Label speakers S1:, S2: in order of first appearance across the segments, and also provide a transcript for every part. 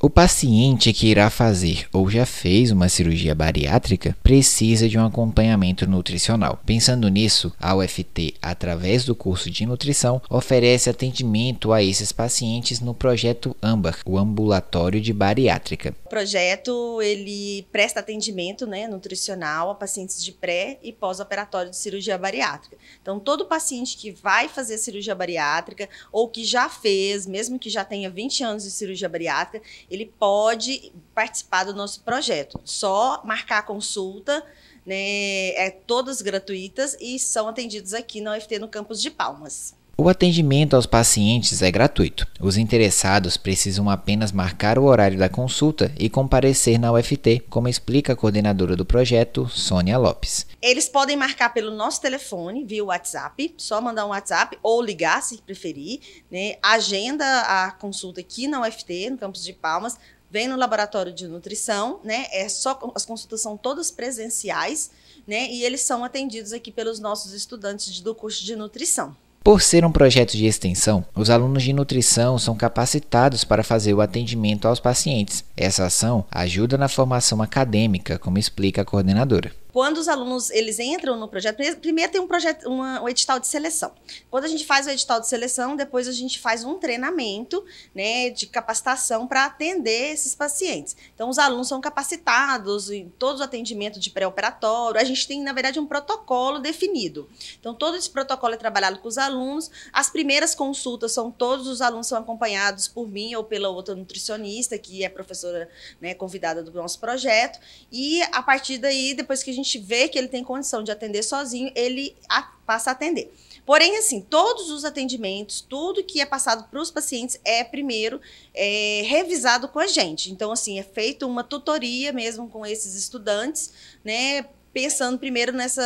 S1: O paciente que irá fazer ou já fez uma cirurgia bariátrica precisa de um acompanhamento nutricional. Pensando nisso, a UFT, através do curso de nutrição, oferece atendimento a esses pacientes no projeto AMBAR, o ambulatório de bariátrica.
S2: O projeto ele presta atendimento, né, nutricional a pacientes de pré e pós-operatório de cirurgia bariátrica. Então, todo paciente que vai fazer cirurgia bariátrica ou que já fez, mesmo que já tenha 20 anos de cirurgia bariátrica, ele pode participar do nosso projeto. Só marcar a consulta, né? É todas gratuitas e são atendidos aqui na UFT no campus de Palmas.
S1: O atendimento aos pacientes é gratuito. Os interessados precisam apenas marcar o horário da consulta e comparecer na UFT, como explica a coordenadora do projeto, Sônia Lopes.
S2: Eles podem marcar pelo nosso telefone, via WhatsApp, só mandar um WhatsApp ou ligar se preferir. Né? Agenda a consulta aqui na UFT, no Campos de Palmas. Vem no laboratório de nutrição, né? É só as consultas são todas presenciais, né? E eles são atendidos aqui pelos nossos estudantes do curso de nutrição.
S1: Por ser um projeto de extensão, os alunos de nutrição são capacitados para fazer o atendimento aos pacientes. Essa ação ajuda na formação acadêmica, como explica a coordenadora.
S2: Quando os alunos eles entram no projeto, primeiro tem um projeto, uma, um edital de seleção. Quando a gente faz o edital de seleção, depois a gente faz um treinamento, né, de capacitação para atender esses pacientes. Então os alunos são capacitados em todo o atendimento de pré-operatório. A gente tem, na verdade, um protocolo definido. Então todo esse protocolo é trabalhado com os alunos. As primeiras consultas são todos os alunos são acompanhados por mim ou pela outra nutricionista que é professora, né, convidada do nosso projeto. E a partir daí, depois que a gente gente vê que ele tem condição de atender sozinho, ele a, passa a atender. Porém, assim, todos os atendimentos, tudo que é passado para os pacientes é primeiro é, revisado com a gente. Então, assim, é feita uma tutoria mesmo com esses estudantes, né? Pensando primeiro nessa,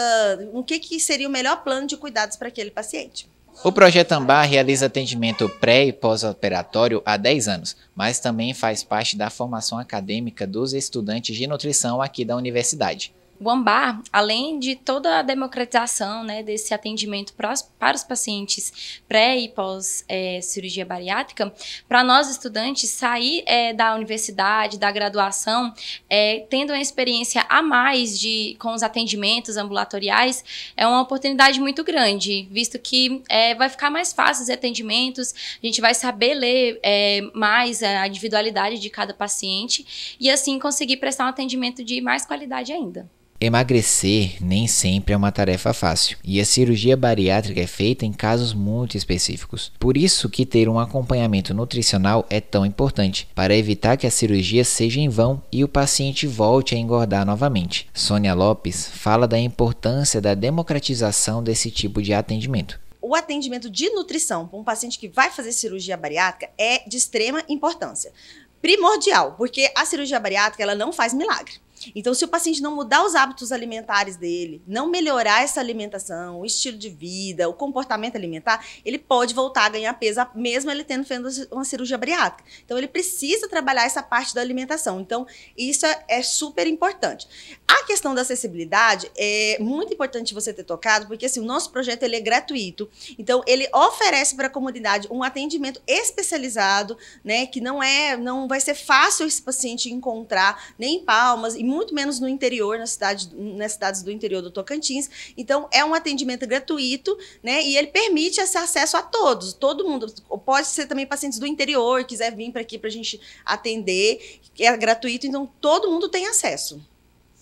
S2: o que, que seria o melhor plano de cuidados para aquele paciente.
S1: O Projeto Ambar realiza atendimento pré e pós-operatório há 10 anos, mas também faz parte da formação acadêmica dos estudantes de nutrição aqui da universidade.
S3: Guambá, além de toda a democratização né, desse atendimento para os, para os pacientes pré e pós é, cirurgia bariátrica, para nós estudantes sair é, da universidade, da graduação, é, tendo uma experiência a mais de, com os atendimentos ambulatoriais, é uma oportunidade muito grande, visto que vai ficar mais fácil os atendimentos, a gente vai saber ler mais a individualidade de cada paciente e assim conseguir prestar um atendimento de mais qualidade ainda.
S1: Emagrecer nem sempre é uma tarefa fácil, e a cirurgia bariátrica é feita em casos muito específicos. Por isso que ter um acompanhamento nutricional é tão importante, para evitar que a cirurgia seja em vão e o paciente volte a engordar novamente. Sônia Lopes fala da importância da democratização desse tipo de atendimento
S2: o atendimento de nutrição para um paciente que vai fazer cirurgia bariátrica é de extrema importância. Primordial, porque a cirurgia bariátrica ela não faz milagre. Então, se o paciente não mudar os hábitos alimentares dele, não melhorar essa alimentação, o estilo de vida, o comportamento alimentar, ele pode voltar a ganhar peso, mesmo ele tendo feito uma cirurgia bariátrica. Então, ele precisa trabalhar essa parte da alimentação. Então, isso é, é super importante. A questão da acessibilidade é muito importante você ter tocado, porque assim, o nosso projeto ele é gratuito. Então, ele oferece para a comunidade um atendimento especializado, né? Que não é, não vai ser fácil esse paciente encontrar, nem em palmas, e muito menos no interior, na cidade, nas cidades do interior do Tocantins. Então, é um atendimento gratuito, né? E ele permite esse acesso a todos, todo mundo. Pode ser também pacientes do interior, quiser vir para aqui para a gente atender. É gratuito, então todo mundo tem acesso.